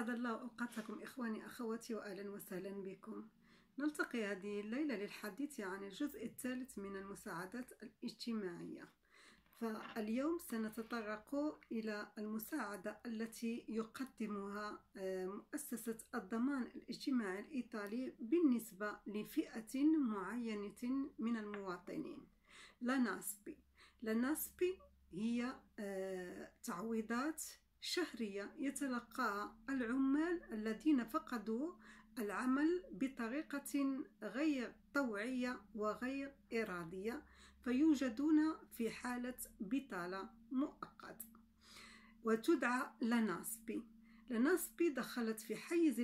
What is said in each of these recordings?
أسعد الله أوقاتكم إخواني أخواتي وأهلا وسهلا بكم نلتقي هذه الليلة للحديث عن الجزء الثالث من المساعدات الاجتماعية فاليوم سنتطرق إلى المساعدة التي يقدمها آه، مؤسسة الضمان الاجتماعي الإيطالي بالنسبة لفئة معينة من المواطنين لناسبي لناسبي هي آه، تعويضات شهرية يتلقاها العمال الذين فقدوا العمل بطريقة غير طوعية وغير إرادية فيوجدون في حالة بطالة مؤقتة وتدعى لناسبي لناسبي دخلت في حيز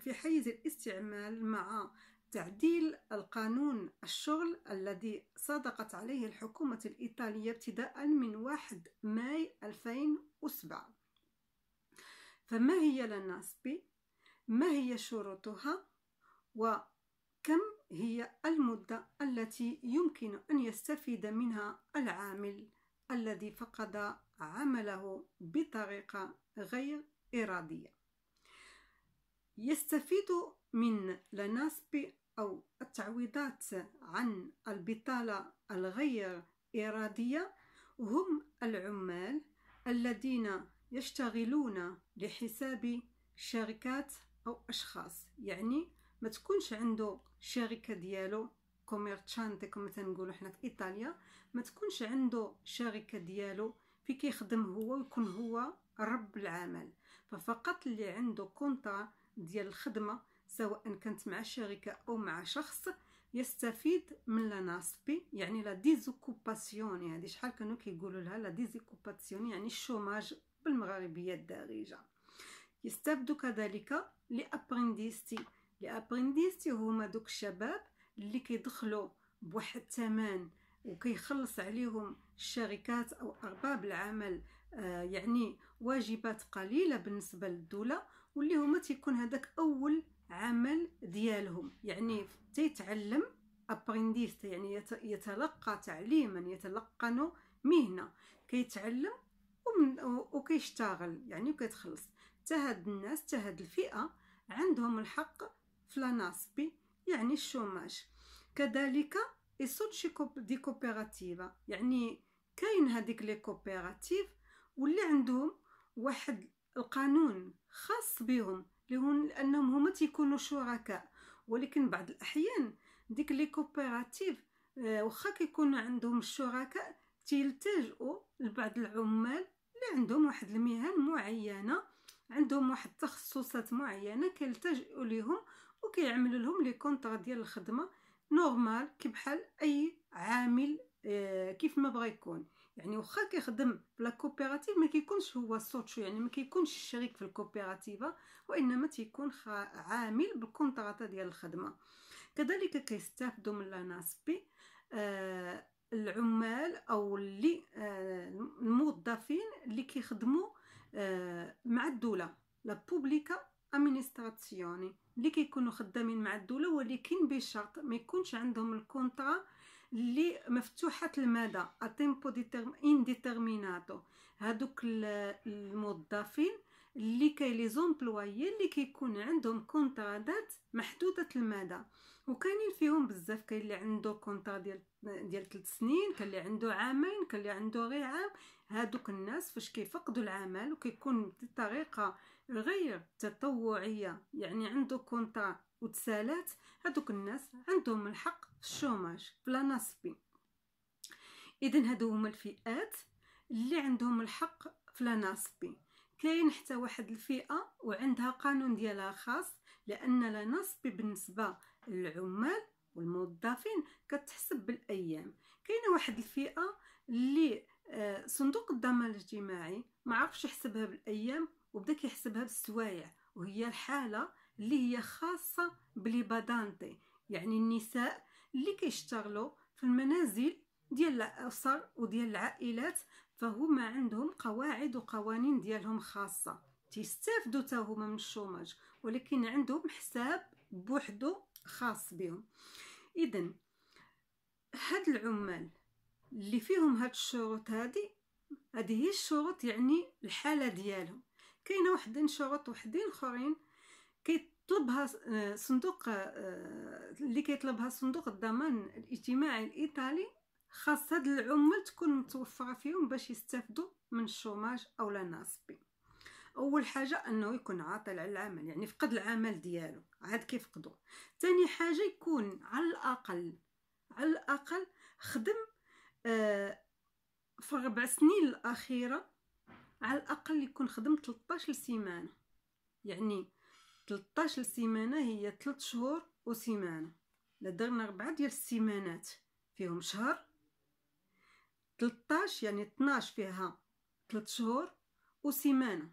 في حيز الاستعمال مع تعديل القانون الشغل الذي صادقت عليه الحكومة الإيطالية ابتداء من 1 ماي 2007 فما هي لناسبي؟ ما هي شروطها؟ وكم هي المدة التي يمكن أن يستفيد منها العامل الذي فقد عمله بطريقة غير إرادية؟ يستفيد من لناسبي أو التعويضات عن البطالة الغير إرادية هم العمال الذين يشتغلون لحساب شركات أو أشخاص يعني ما تكونش عنده شركة ديالو كوميرتشانتي كما تنقولو حنا في ايطاليا ما تكونش عنده شركه ديالو في كيخدم هو ويكون هو رب العمل ففقط اللي عنده كونطرا ديال الخدمه سواء كانت مع شركة أو مع شخص يستفيد من لاناسبي يعني لا ديزوكوباسيون يعني شحال كانوا كيقولوا لها لا ديزوكوباسيون يعني الشوماج بالمغربية الدارجة يستفد كذلك لابرينديستي لابرينديستي هما دوك الشباب اللي كيدخلوا بواحد الثمن وكيخلص عليهم الشركات أو أرباب العمل آه يعني واجبات قليلة بالنسبة للدولة واللي هما تيكون هذاك أول عمل ديالهم يعني تيتعلم ابرينديست يعني يتلقى تعليما يتلقن مهنه كيتعلم وكيشتغل يعني وكيتخلص حتى هاد الناس حتى هاد الفئه عندهم الحق في لاناسبي يعني الشوماج كذلك السود شي كوب دي كوبيراتيفا يعني كاين هذيك لي كوبيراتيف واللي عندهم واحد القانون خاص بهم لهم لانهم هما تيكونوا شركاء ولكن بعض الاحيان ديك لي كوبيراتيف آه، واخا كيكونوا عندهم الشركاء تيلتجؤوا لبعض العمال اللي عندهم واحد المهن معينه عندهم واحد التخصصات معينه كيلتجؤوا ليهم وكيعملوا لهم لي كونطرا ديال الخدمه نورمال كي بحال اي عامل آه، كيف ما بغى يكون يعني واخا كيخدم بلا كوبيراتيف ما كيكونش هو سوتشو يعني ما كيكونش الشريك في الكوبيراتيفا وانما تيكون عامل بالكونطراطه ديال الخدمه كذلك كيستافدوا من لاناسبي آه العمال او اللي آه الموظفين اللي كيخدموا آه مع الدوله لا بوبليكا امينستراتسيوني اللي كيكونوا خدامين مع الدوله ولكن بشرط ما يكونش عندهم الكونطرا اللي مفتوحه المدى اتيمبو انديتيرميناتو هادوك الموظفين اللي كاي لي زومبلويي اللي كيكون عندهم كونطرادات محدوده المدى وكاينين فيهم بزاف كاين اللي عنده كونطرا ديال ديال 3 سنين كاين اللي عنده عامين كاين اللي عنده غير عام هادوك الناس فاش كيفقدوا العمل وكيكون بطريقه غير تطوعيه يعني عنده كونطرا وتسالات هادوك الناس عندهم الحق الشوماج بلا نصبي اذا هادو هما الفئات اللي عندهم الحق في لا كاين حتى واحد الفئه وعندها قانون ديالها خاص لان لا نصبي بالنسبه للعمال والموظفين كتحسب بالايام كاينه واحد الفئه اللي آه، صندوق الضمان الاجتماعي ما عرفش يحسبها بالايام وبدا كيحسبها بالسوايع وهي الحاله اللي هي خاصه بلي يعني النساء اللي كيشتغلوا في المنازل ديال الاسر وديال العائلات فهما عندهم قواعد وقوانين ديالهم خاصه تيستافدوا حتى هما من الشوماج ولكن عندهم حساب بوحدو خاص بهم اذا هاد العمال اللي فيهم هاد الشروط هادي هذه هي الشروط يعني الحاله ديالهم كاينه وحدين شروط وحدين اخرين طلبها آه، صندوق آه، اللي كيطلبها صندوق الضمان الاجتماعي الايطالي خاص هاد العمال تكون متوفره فيهم باش يستافدوا من الشوماج او لا ناصبي اول حاجه انه يكون عاطل على العمل يعني فقد العمل ديالو عاد كيفقدو ثاني حاجه يكون على الاقل على الاقل خدم آه، في ربع سنين الاخيره على الاقل يكون خدم 13 سيمانه يعني 13 سيمانه هي 3 شهور وسيمانه الا درنا 4 ديال السيمانات فيهم شهر 13 يعني 12 فيها 3 شهور وسيمانه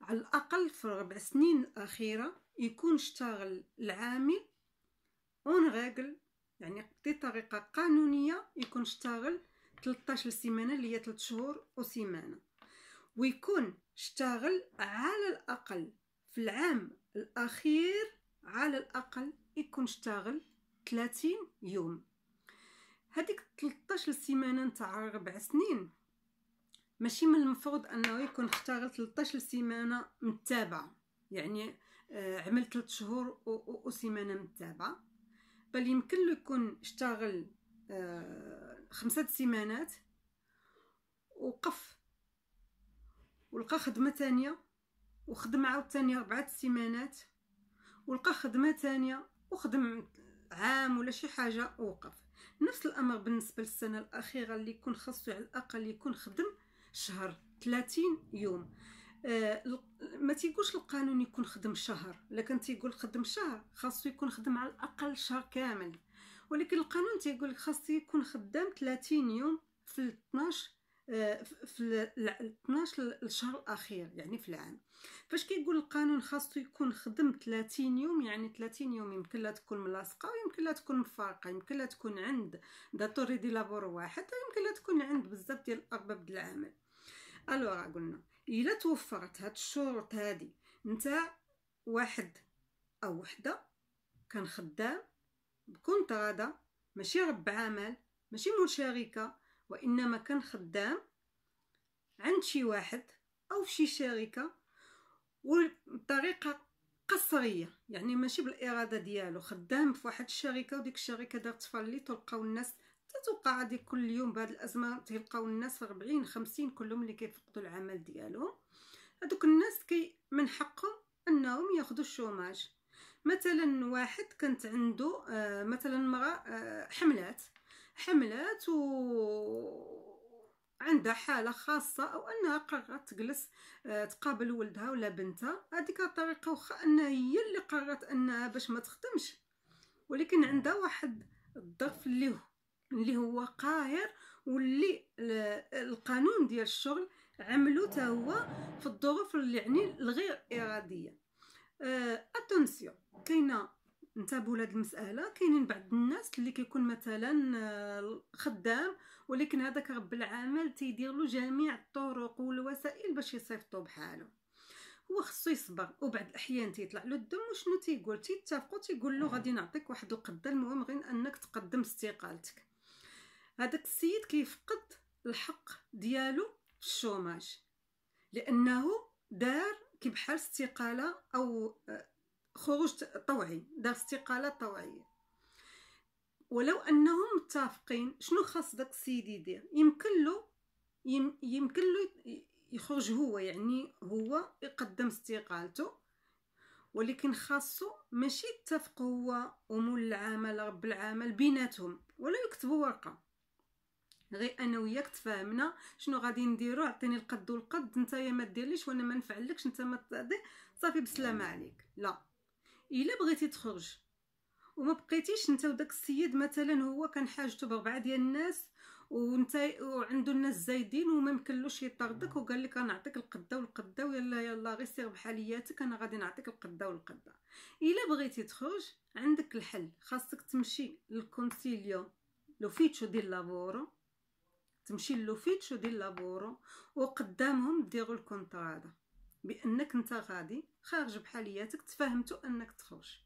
على الاقل في الربع سنين الاخيره يكون اشتغل العامل اون ريغل يعني طريقه قانونيه يكون اشتغل 13 سيمانه اللي هي 3 شهور وسيمانه ويكون اشتغل على الاقل في العام الأخير على الأقل يكون اشتغل 30 يوم هذيك 13 سيمانة نتاع ربع سنين ماشي من المفروض انه يكون اشتغل 13 سيمانة متابعة يعني آه، عمل 3 شهور وسيمانة متابعة بل يمكن له يكون اشتغل آه، خمسة سيمانات وقف ولقى خدمة ثانية وخدم عاوتاني ربعة سيمانات ولقى خدمه ثانيه وخدم عام ولا شي حاجه ووقف نفس الامر بالنسبه للسنه الاخيره اللي يكون خاصو على الاقل يكون خدم شهر 30 يوم آه ما تيقولش القانون يكون خدم شهر لكن تيقول خدم شهر خاصو يكون خدم على الاقل شهر كامل ولكن القانون تيقول خاصو يكون خدام 30 يوم في 12 آه، في 12 الشهر الاخير يعني في العام فاش كيقول القانون خاصو يكون خدم 30 يوم يعني 30 يوم يمكن لا تكون ملاصقه ويمكن لا تكون مفارقه يمكن لا تكون عند داتوري دي لابور واحد ويمكن لا تكون عند بزاف ديال الارباب ديال العمل الوغ قلنا الا توفرت هاد الشروط هادي نتا واحد او وحده كان خدام بكونترادا ماشي رب عمل ماشي مول شركه وإنما كان خدام عند شي واحد أو في شي شركة وبطريقة قصرية يعني ماشي بالإرادة ديالو خدام في واحد الشركة وديك الشركة دارت فالي ولقاو الناس تتوقع غادي كل يوم بهاد الأزمة تلقاو الناس 40 50 كلهم اللي كيفقدوا العمل ديالهم هادوك الناس كي من حقهم أنهم ياخذوا الشوماج مثلا واحد كانت عنده آه، مثلا مرأة آه، حملات حملات و عندها حالة خاصة أو أنها قررت تجلس آه، تقابل ولدها ولا بنتها هذيك الطريقة وخا أنها هي اللي قررت أنها باش ما تخدمش ولكن عندها واحد الظرف اللي هو اللي هو قاهر واللي القانون ديال الشغل عملو تا هو في الظروف اللي يعني الغير إرادية آه، أتونسيون كاينه انتبهوا لهاد المساله كاينين بعض الناس اللي كيكون مثلا آه، خدام ولكن هذاك رب العمل تيدير له جميع الطرق والوسائل باش يصيفطو بحالو هو خصو يصبر وبعد الاحيان تيطلع له الدم وشنو تيقول تيتفقوا تيقول له نعم. غادي نعطيك واحد القده المهم غير انك تقدم استقالتك هذاك السيد كيفقد الحق ديالو في الشوماج لانه دار كي بحال استقاله او آه، خروج طوعي دار استقالة طوعية ولو أنهم متفقين شنو خاص داك السيد يدير يمكن له يمكن له يخرج هو يعني هو يقدم استقالته ولكن خاصو ماشي يتفق هو ومول العمل رب العمل بيناتهم ولا يكتبوا ورقه غير انا وياك تفاهمنا شنو غادي نديرو عطيني القد والقد نتايا ما ديرليش وانا ما نفعلكش نتا ما صافي بسلامه عليك لا الا بغيتي تخرج وما بقيتيش انت وداك السيد مثلا هو كان حاجته بربعه ديال الناس وانت وعندو الناس زايدين وما مكلوش يطردك وقال لك غنعطيك القده والقده ويلا يلا غير سير بحالياتك انا غادي نعطيك القده والقده الا بغيتي تخرج عندك الحل خاصك تمشي للكونسيليو لوفيتشو ديال لافورو تمشي لوفيتشو ديال لافورو وقدامهم ديروا الكونترادا بانك انت غادي خارج بحالياتك تفاهمتو انك تخرج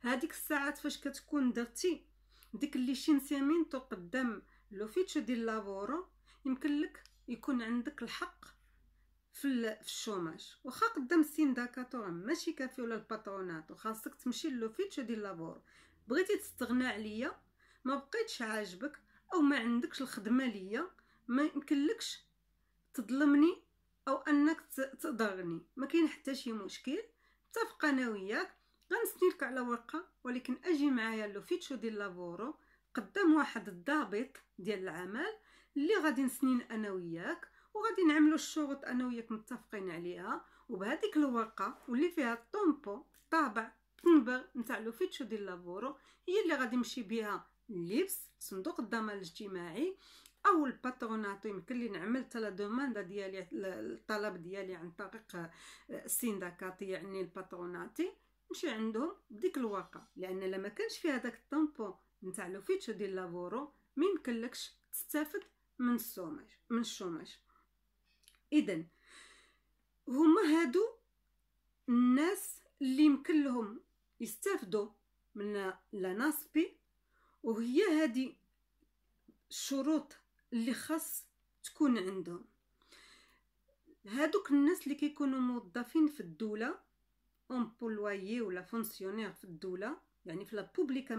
هذيك الساعات فاش كتكون درتي ديك اللي شينسيمينتو قدام لو فيتشو ديال لافورو يمكن لك يكون عندك الحق في في الشوماج واخا قدام السينداكاتو راه ماشي كافي ولا الباترونات وخاصك تمشي لوفيتشو ديال لافور بغيتي تستغنى عليا ما بقيتش عاجبك او ما عندكش الخدمه ليا ما لكش تظلمني او انك تضرني ما كاين حتى شي مشكل متفق انا وياك غنسنيلك على ورقه ولكن اجي معايا لوفيتشو ديال لافورو قدام واحد الضابط ديال العمل اللي غادي نسنين انا وياك وغادي نعملو الشروط انا وياك متفقين عليها وبهذيك الورقه واللي فيها الطومبو الطابع تنبر نتاع لوفيتشو ديال لافورو هي اللي غادي نمشي بها لبس صندوق الضمان الاجتماعي او الباترونات يمكن طيب، لي نعمل حتى لا ديالي الطلب ديالي عن طريق آه، السندكاتي يعني الباتروناتي نمشي عندهم بديك الورقه لان الا ما كانش في هذاك الطومبون نتاع لو فيتش ديال لافورو ما يمكنلكش تستافد من السوماج من الشوماج اذا هما هادو الناس اللي يمكن لهم يستافدوا من لا ناسبي وهي هذه الشروط اللي خاص تكون عندهم هادوك الناس اللي كيكونوا موظفين في الدوله امبلويي ولا فونسيونير في الدوله يعني في لا بوبليك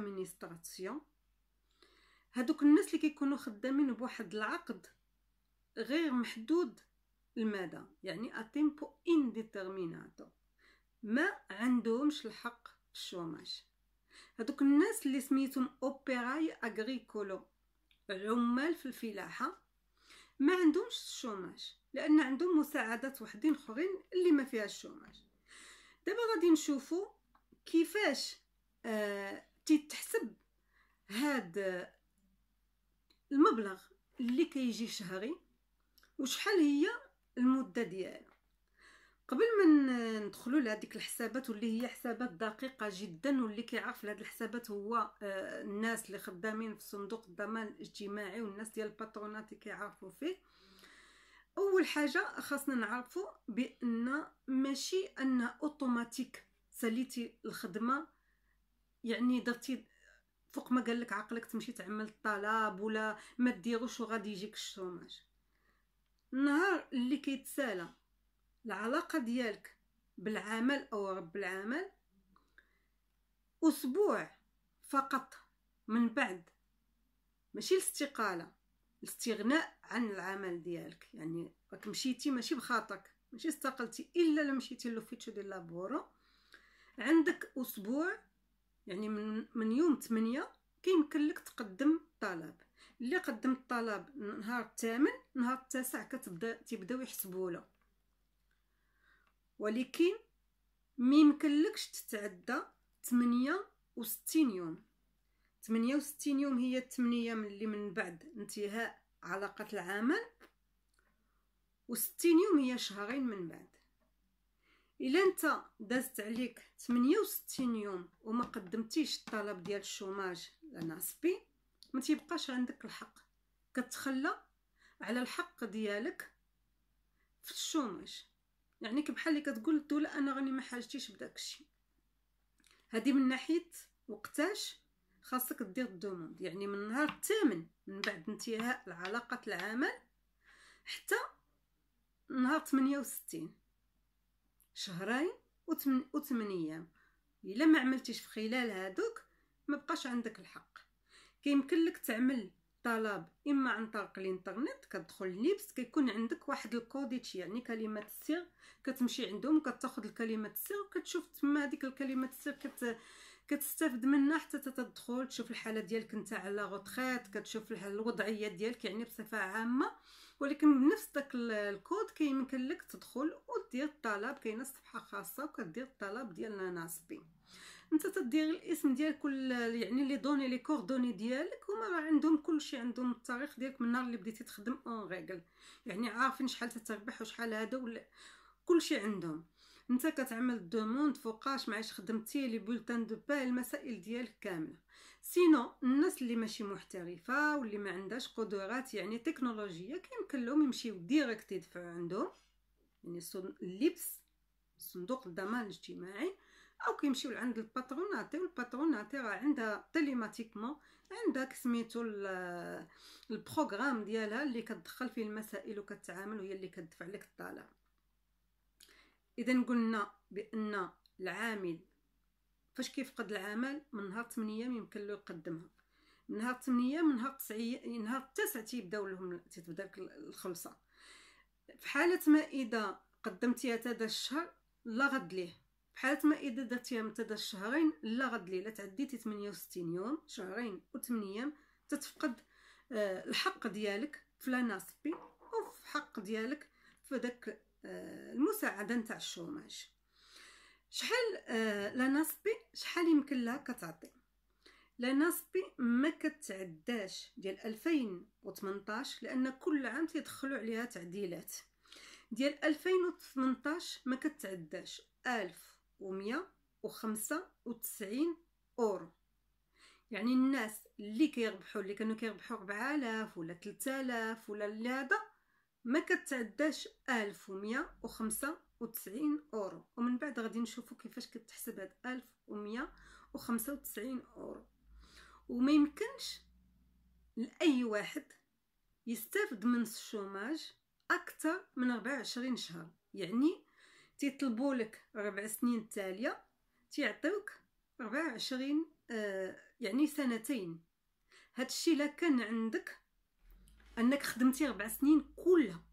هادوك الناس اللي كيكونوا خدامين بواحد العقد غير محدود المدى يعني اتيمبو انديترميناتو ما عندهمش الحق في الشوماج هادوك الناس اللي سميتهم اوبيراي اغريكولو عمال في الفلاحة ما عندهمش الشوماج لان عندهم مساعدات وحدين اخرين اللي ما فيها الشوماج دابا غادي نشوفوا كيفاش آه تتحسب هاد المبلغ اللي كيجي شهري وشحال هي المده ديالو قبل ما ندخلوا لهذيك الحسابات واللي هي حسابات دقيقه جدا واللي كيعرف لهاد الحسابات هو آه، الناس اللي خدامين في صندوق الضمان الاجتماعي والناس ديال الباترونات اللي كيعرفوا فيه اول حاجه خاصنا نعرفوا بان ماشي ان اوتوماتيك ساليتي الخدمه يعني درتي فوق ما قال لك عقلك تمشي تعمل الطلب ولا ما ديروش وغادي يجيك الشوماج النهار اللي كيتسالى العلاقة ديالك بالعمل أو رب العمل أسبوع فقط من بعد ماشي الاستقالة الاستغناء عن العمل ديالك يعني راك مشيتي ماشي بخاطرك ماشي استقلتي الا لمشيتي لوفيتشو ديال لابورو عندك اسبوع يعني من, من يوم 8 كيمكن لك تقدم طلب اللي قدم الطلب نهار الثامن نهار التاسع كتبدا تيبداو يحسبوا له ولكن ميمكنلكش تتعدى 68 يوم 68 يوم هي الثمانية اللي من بعد انتهاء علاقة العمل وستين يوم هي شهرين من بعد الا انت دازت عليك 68 يوم وما قدمتيش الطلب ديال الشوماج لناسبي ما تيبقاش عندك الحق كتخلى على الحق ديالك في الشوماج يعني بحال اللي كتقول الدوله انا غني ما حاجتيش بداك الشيء هذه من ناحيه وقتاش خاصك دير الدوموند يعني من النهار الثامن من بعد انتهاء العلاقه العمل حتى نهار 68 شهرين و 8 ايام الا ما عملتيش في خلال هادوك ما بقاش عندك الحق كيمكن لك تعمل الطلب اما عن طريق الانترنت كتدخل ليبس كيكون عندك واحد الكوديتش يعني كلمات السر كتمشي عندهم كتاخذ الكلمه السر وكتشوف تما هذيك الكلمات السر كت كتستافد منها حتى تتدخل تشوف الحاله ديالك انت على روتريت كتشوف الوضعيه ديالك يعني بصفه عامه ولكن بنفس داك الكود كيمكن لك تدخل ودير الطلب كاينه صفحه خاصه وكدير الطلب ديال ناسبين انت تدير الاسم ديال كل يعني لي دوني لي كوردوني ديالك هما راه عندهم كلشي عندهم التاريخ ديالك من النهار اللي بديتي تخدم اون ريغل يعني عارفين شحال تتربح وشحال هذا ولا كلشي عندهم انت كتعمل دوموند فوقاش معاش خدمتي لي بولتان دو با المسائل ديالك كامله سينو الناس اللي ماشي محترفه واللي ما عندهاش قدرات يعني تكنولوجيه كيمكن لهم يمشيو ديريكت يدفعوا عندهم يعني اللبس صندوق الضمان الاجتماعي او كيمشيو لعند الباتروناتي والباتروناتي راه عندها تيليماتيكمون عندها سميتو البروغرام ديالها اللي كتدخل فيه المسائل وكتعامل وهي اللي كتدفع لك الطالع اذا قلنا بان العامل فاش كيفقد العمل من نهار 8 ايام يمكن له يقدمها من نهار 8 ايام من نهار 9 نهار 9 تيبداو لهم تتبدا الخلصه في حاله ما اذا قدمتيها هذا الشهر لا غد ليه بحال ما اذا درتيها من تدا شهرين لا غد ليلة تعديتي 68 يوم شهرين و8 ايام تتفقد آه، الحق ديالك في لاناسبي ناسبي وفي حق ديالك في داك آه، المساعده نتاع الشوماج شحال آه، لاناسبي شحال يمكن لها كتعطي لاناسبي ما كتعداش ديال 2018 لان كل عام تيدخلوا عليها تعديلات ديال 2018 ما كتعداش 1000 ومية وخمسة وتسعين أورو يعني الناس اللي كيربحوا اللي كانوا كيربحوا آلاف ولا آلاف ولا اللي هذا ما كتعداش وتسعين اورو ومن بعد غادي نشوفوا كيفاش كتحسب هاد وتسعين اورو وما يمكنش لاي واحد يستافد من الشوماج اكثر من 24 شهر يعني تيطلبوا لك ربع سنين التاليه تيعطيوك 24 آه يعني سنتين هذا الشيء الا كان عندك انك خدمتي ربع سنين كلها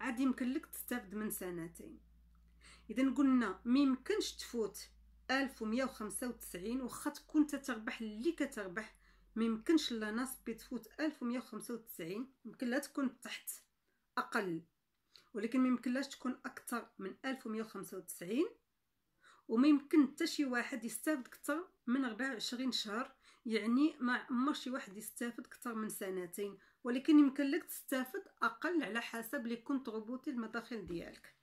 عاد يمكن لك تستافد من سنتين اذا قلنا ما يمكنش تفوت 1195 واخا تكون تتربح اللي كتربح ما يمكنش لا ناس بتفوت 1195 يمكن لا تكون تحت اقل ولكن ما يمكنلاش تكون اكثر من 1195 وما يمكن حتى شي واحد يستافد اكثر من 24 شهر يعني ما عمر شي واحد يستافد اكثر من سنتين ولكن يمكن لك تستافد اقل على حسب لي كونتريبوتي المداخل ديالك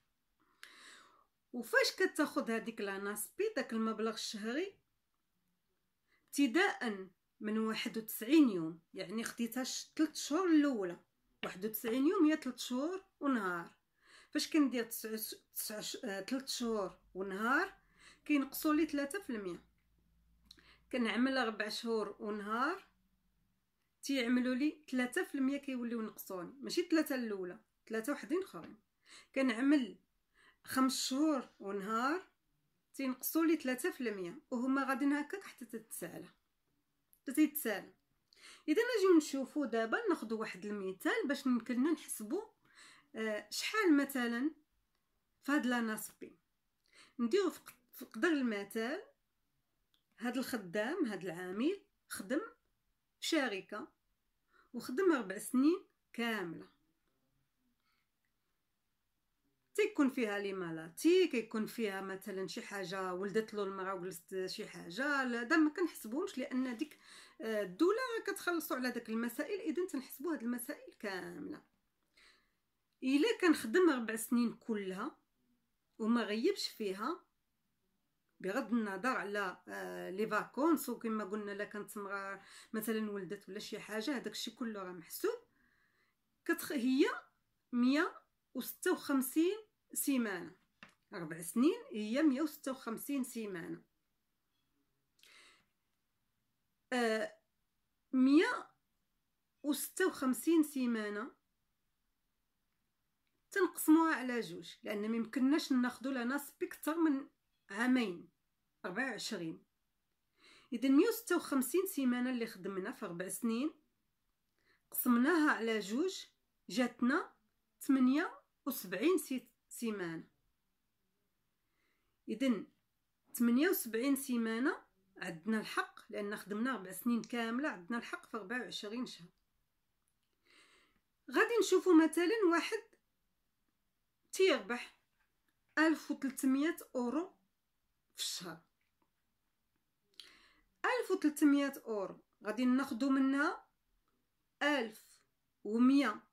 وفاش كتاخذ هذيك لاناسبي داك المبلغ الشهري ابتداء من 91 يوم يعني خديتها 3 شهور الاولى 91 يوم هي 3 شهور ونهار فاش كندير تسع تسع... آه، تلت شهور ونهار كينقصوا لي 3% كنعمل ربع شهور ونهار تيعملوا لي 3% كيوليو نقصوني ماشي 3 الاولى 3 وحدين اخرين كنعمل خمس شهور ونهار تينقصوا لي 3% وهما غاديين هكاك حتى تتسالى تتسالى اذا نجيو نشوفوا دابا ناخذ واحد المثال باش يمكننا نحسبوا آه، شحال مثلا فهاد لا نديرو في قدر المثال هاد الخدام هاد العامل خدم شركة وخدم ربع سنين كاملة تيكون فيها لي مالاتي كيكون فيها مثلا شي حاجه ولدت له المراه وجلست شي حاجه دا ما كنحسبوش لان ديك آه، الدوله كتخلصوا على داك المسائل اذا تنحسبوا هاد المسائل كامله الا كنخدم ربع سنين كلها وما غيبش فيها بغض النظر على آه، لي فاكونس وكما قلنا لا كانت مرا مثلا ولدت ولا شي حاجه هذاك الشيء كله راه محسوب كتخ هي 156 سيمانه ربع سنين هي 156 سيمانه ا آه، 156 سيمانه تنقسموها على جوج لان ما يمكنناش ناخذ لنا سبيكتر من عامين 24 اذا 156 سيمانه اللي خدمنا في 4 سنين قسمناها على جوج جاتنا 78 سيمانه اذا 78 سيمانه عندنا الحق لان خدمنا 4 سنين كامله عندنا الحق في 24 شهر غادي نشوفوا مثلا واحد تيربح ألف وتلتمية أورو في الشهر ألف وتلتمية أورو غادي ناخدو منها ألف ومية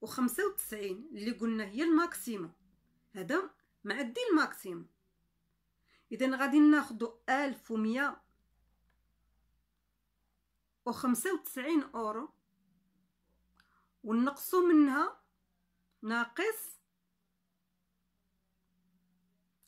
وخمسة وتسعين اللي قلنا هي الماكسيموم هذا معدي الماكسيموم إذا غادي ناخدو ألف ومية وخمسة وتسعين أورو ونقصو منها ناقص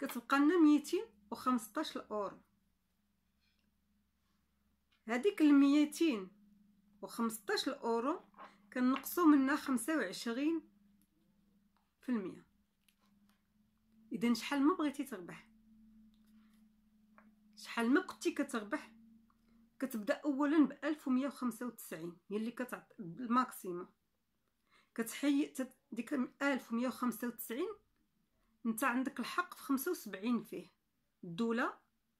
كتبقى لنا ميتين وخمسطاش اورو هذيك الميتين وخمسطاش اورو كنقصو منها خمسة وعشرين في المية اذا شحال ما بغيتي تربح شحال ما كنتي كتربح كتبدا اولا ب 1195 هي اللي كتعطي الماكسيموم كتحيد ديك 1195 انت عندك الحق في 75 فيه الدوله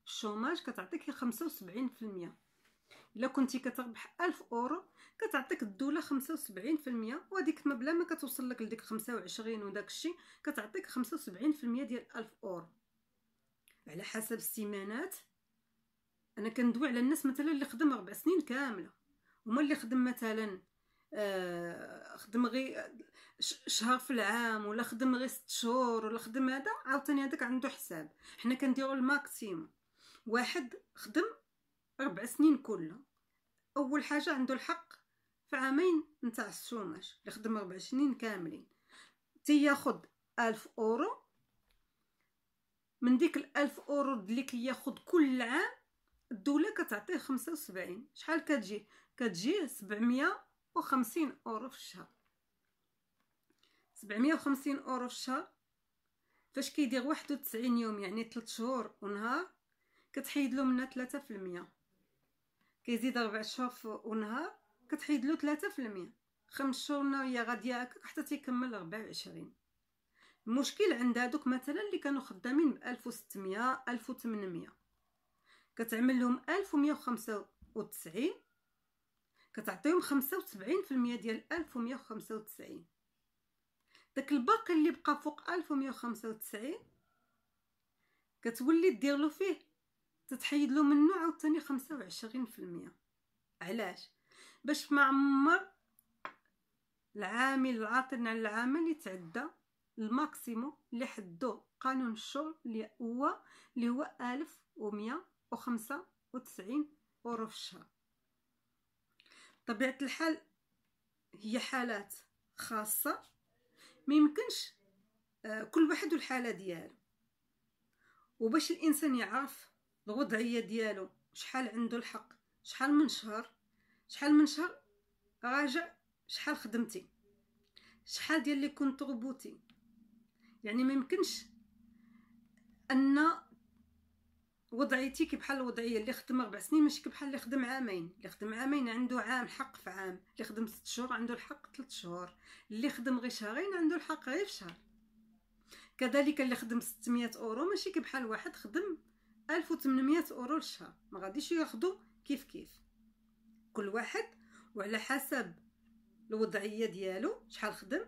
الشوماج كتعطيك هي 75% الا كنتي كتربح 1000 اورو كتعطيك الدوله 75% وهذيك ما بلا ما كتوصل لك لديك 25 وداك الشيء كتعطيك 75% ديال 1000 اورو على حسب السيمانات انا كندوي على الناس مثلا اللي خدم ربع سنين كامله وما اللي خدم مثلا آه خدم غير شهر في العام ولا خدم غير ست شهور ولا خدم هذا عاوتاني هذاك عنده حساب حنا كنديرو الماكسيم واحد خدم ربع سنين كلها اول حاجه عنده الحق في عامين نتاع السوماج اللي خدم ربع سنين كاملين تياخد ألف اورو من ديك الألف اورو اللي كياخد كل عام الدولة كتعطيه خمسة وسبعين شحال كتجي كتجي سبعمية وخمسين اورو في الشهر 750 اورو في الشهر فاش كيدير 91 يوم يعني 3 شهور ونهار كتحيد له منها 3% كيزيد 4 شهور ونهار كتحيد له 3% خمس شهور هي غاديه هكاك حتى تيكمل 24 المشكل عند هادوك مثلا اللي كانوا خدامين ب 1600 1800 كتعمل لهم 1195 كتعطيهم 75% ديال 1195 داك الباقي اللي بقى فوق 1195 كتولي ديرلو فيه تتحيد له منه عاوتاني 25% علاش باش ما عمر العامل العاطل على العمل يتعدى الماكسيموم اللي حدو قانون الشغل اللي هو اللي هو 1195 اورو في الشهر طبيعه الحال هي حالات خاصه ما يمكنش آه، كل واحد الحاله ديالو وباش الانسان يعرف الوضعيه ديالو شحال عنده الحق شحال من شهر شحال من شهر راجع شحال خدمتي شحال ديال اللي كنت غبوتي يعني ما يمكنش ان وضعيتي كي بحال الوضعيه اللي خدم اربع سنين ماشي بحال اللي خدم عامين اللي خدم عامين عنده عام حق في عام اللي خدم ست شهور عنده الحق ثلاث شهور اللي خدم غير شهرين عنده الحق غير في شهر كذلك اللي خدم 600 اورو ماشي كبحال واحد خدم 1800 اورو للشهر ما غاديش ياخذوا كيف كيف كل واحد وعلى حسب الوضعيه ديالو شحال خدم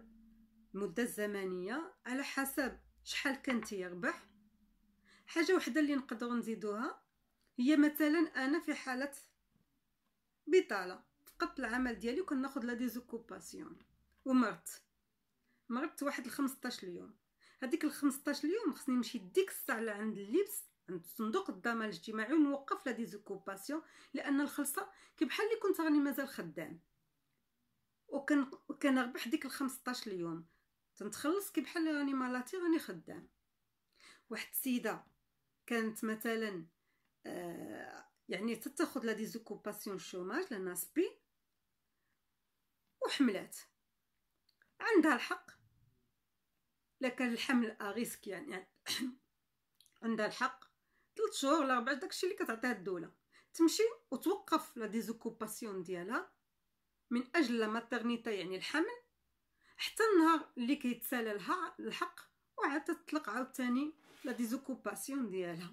المده الزمنيه على حسب شحال كان تيربح حاجه وحده اللي نقدروا نزيدوها هي مثلا انا في حاله بطاله فقدت العمل ديالي وكناخذ لا ديزوكوباسيون ومرضت مرضت واحد 15 يوم هذيك ال 15 يوم خصني نمشي ديك الساعه لعند اللبس عند صندوق الضمان الاجتماعي ونوقف لا ديزوكوباسيون لان الخلصه كي بحال اللي كنت راني مازال خدام وكن كنربح ديك ال 15 يوم تنتخلص كي بحال راني مالاتي راني خدام واحد السيده كانت مثلا آه، يعني تتاخذ لا زوكوباسيون شوماج لناس بي وحملات عندها الحق لكن الحمل اريسك آه، يعني, يعني عندها الحق 3 شهور ولا ربع داكشي اللي كتعطيها الدوله تمشي وتوقف لا زوكوباسيون ديالها من اجل لا ماتيرنيتا يعني الحمل حتى النهار اللي كيتسالى لها الحق وعاد تطلق عاوتاني لا ديزوكوباسيون ديالها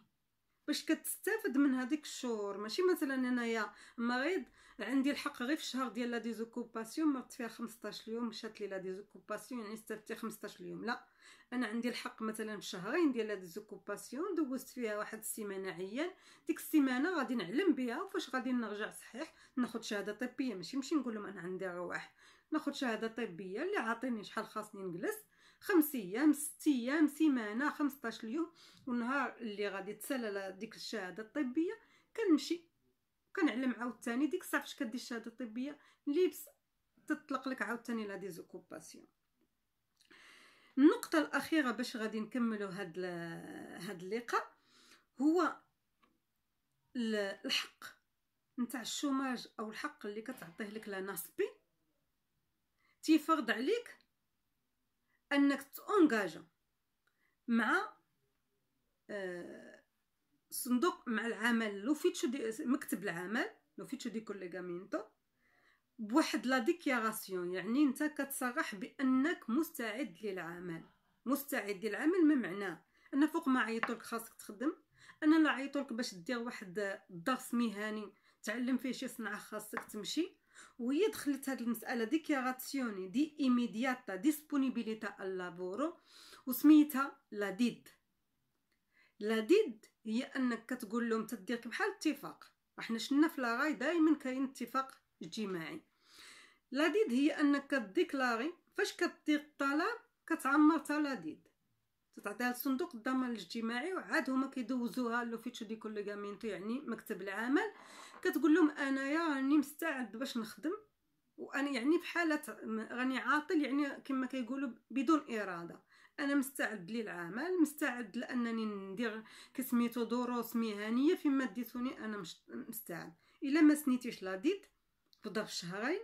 باش كتستافد من هذيك الشهور ماشي مثلا انايا مريض عندي الحق غير في الشهر ديال لا ديزوكوباسيون مرت فيها 15 يوم مشات لي لا ديزوكوباسيون يعني استفدتي 15 يوم لا انا عندي الحق مثلا في شهرين ديال لا ديزوكوباسيون دوزت فيها واحد السيمانه عيان ديك السيمانه غادي نعلم بها وفاش غادي نرجع صحيح ناخذ شهاده طبيه ماشي نمشي نقول لهم انا عندي رواح ناخذ شهاده طبيه اللي عاطيني شحال خاصني نجلس خمس ايام ست ايام سيمانه 15 يوم والنهار اللي غادي تسلل ديك الشهاده الطبيه كنمشي كنعلم عاوتاني ديك الساعه فاش كدير الشهاده الطبيه لبس تطلق لك عاوتاني لا ديزوكوباسيون النقطه الاخيره باش غادي نكملوا هاد هاد اللقاء هو الحق نتاع الشوماج او الحق اللي كتعطيه لك لا ناسبي تيفرض عليك انك تونجاجا مع آه، صندوق مع العمل لوفيتشو دي مكتب العمل لوفيتشو دي كوليغامينتو بواحد لا ديكيراسيون يعني انت كتصرح بانك مستعد للعمل مستعد للعمل ما معناه ان فوق ما عيطولك خاصك تخدم انا لا لك باش دير واحد الدرس مهني تعلم فيه شي صنعه خاصك تمشي وهي دخلت هاد المساله ديكلاراسيوني دي ايميدياتا ديسپونيبيليتا اللابورو وسميتها لا ديد لا ديد هي انك كتقول لهم تدير بحال اتفاق احنا شلنا في لاغاي دائما كاين اتفاق اجتماعي لا ديد هي انك كديكلاري فاش كدير الطلب كتعمر تا لا ديد لصندوق الضمان الاجتماعي وعاد هما كيدوزوها لوفيتش دي كوليغامينتو يعني مكتب العمل كتقول لهم انايا راني مستعد باش نخدم وانا يعني في حاله راني عاطل يعني كما كيقولوا بدون اراده انا مستعد للعمل مستعد لانني ندير كسميتو دروس مهنيه فيما ديتوني انا مش مستعد الا ما سنيتيش لا ديت في ظرف شهرين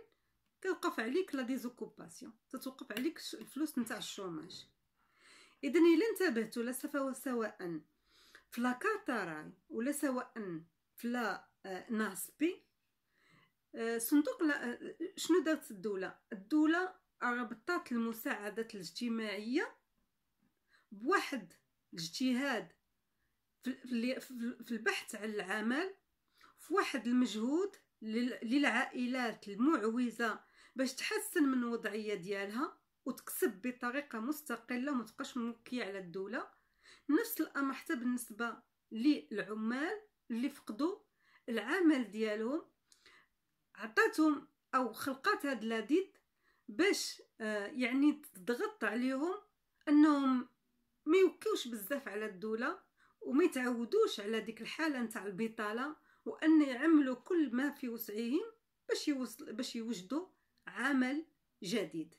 كتوقف عليك لا ديزوكوباسيون تتوقف عليك الفلوس نتاع الشوماج اذا الا انتبهتوا لا سواء في لا راي ولا سواء في لا ناقص بي صندوق شنو دارت الدولة الدولة ربطات المساعدات الاجتماعية بواحد الاجتهاد في البحث عن العمل في واحد المجهود للعائلات المعوزة باش تحسن من الوضعية ديالها وتكسب بطريقة مستقلة ومتبقاش موكية على الدولة نفس الأمر حتى بالنسبة للعمال اللي فقدوا العمل ديالهم عطاتهم او خلقات هاد لاديد باش آه، يعني تضغط عليهم انهم ما يوكيوش بزاف على الدوله وما يتعودوش على ديك الحاله نتاع البطاله وان يعملوا كل ما في وسعهم باش يوصل باش يوجدوا عمل جديد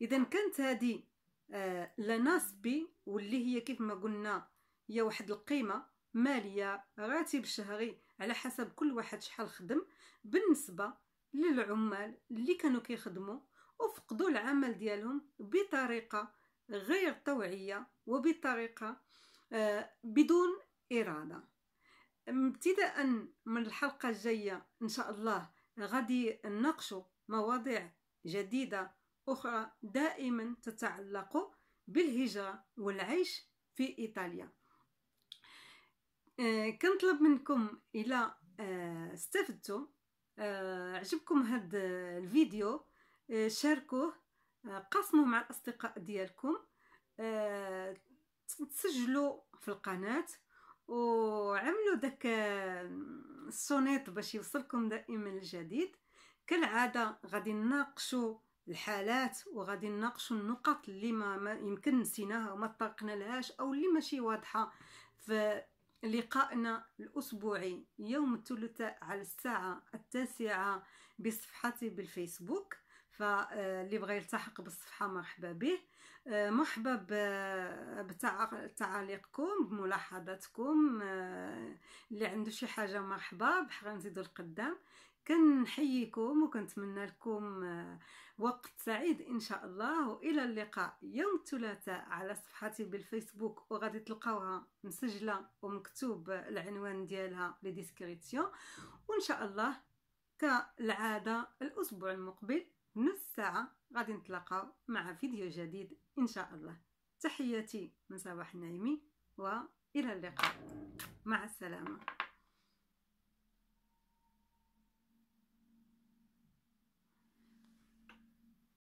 اذا كانت هذه آه لناسبي واللي هي كيف ما قلنا هي واحد القيمه ماليه راتب شهري على حسب كل واحد شحال خدم بالنسبه للعمال اللي كانوا كيخدموا وفقدوا العمل ديالهم بطريقه غير طوعيه وبطريقه آه، بدون اراده ابتداء من الحلقه الجايه ان شاء الله غادي نناقشوا مواضيع جديده اخرى دائما تتعلق بالهجره والعيش في ايطاليا آه، كنطلب منكم الى آه، استفدتوا آه، عجبكم هاد الفيديو شاركوه قسموا مع الاصدقاء ديالكم تسجلوا في القناه وعملوا داك السونيط باش يوصلكم دائما الجديد كالعاده غادي نناقشوا الحالات وغادي نناقشوا النقط اللي ما يمكن نسيناها وما طرقنا لهاش او اللي ماشي واضحه في لقائنا الأسبوعي يوم الثلاثاء على الساعة التاسعة بصفحتي بالفيسبوك فاللي آه، بغى يلتحق بالصفحة مرحبا به آه، مرحبا بتعليقكم بملاحظاتكم آه، اللي عنده شي حاجة مرحبا بحال نزيدو القدام كنحييكم وكنتمنى لكم وقت سعيد ان شاء الله والى اللقاء يوم الثلاثاء على صفحتي بالفيسبوك وغادي تلقاوها مسجله ومكتوب العنوان ديالها لي ديسكريبسيون وان شاء الله كالعاده الاسبوع المقبل نص ساعه غادي نتلاقاو مع فيديو جديد ان شاء الله تحياتي من صباح النعيمي والى اللقاء مع السلامه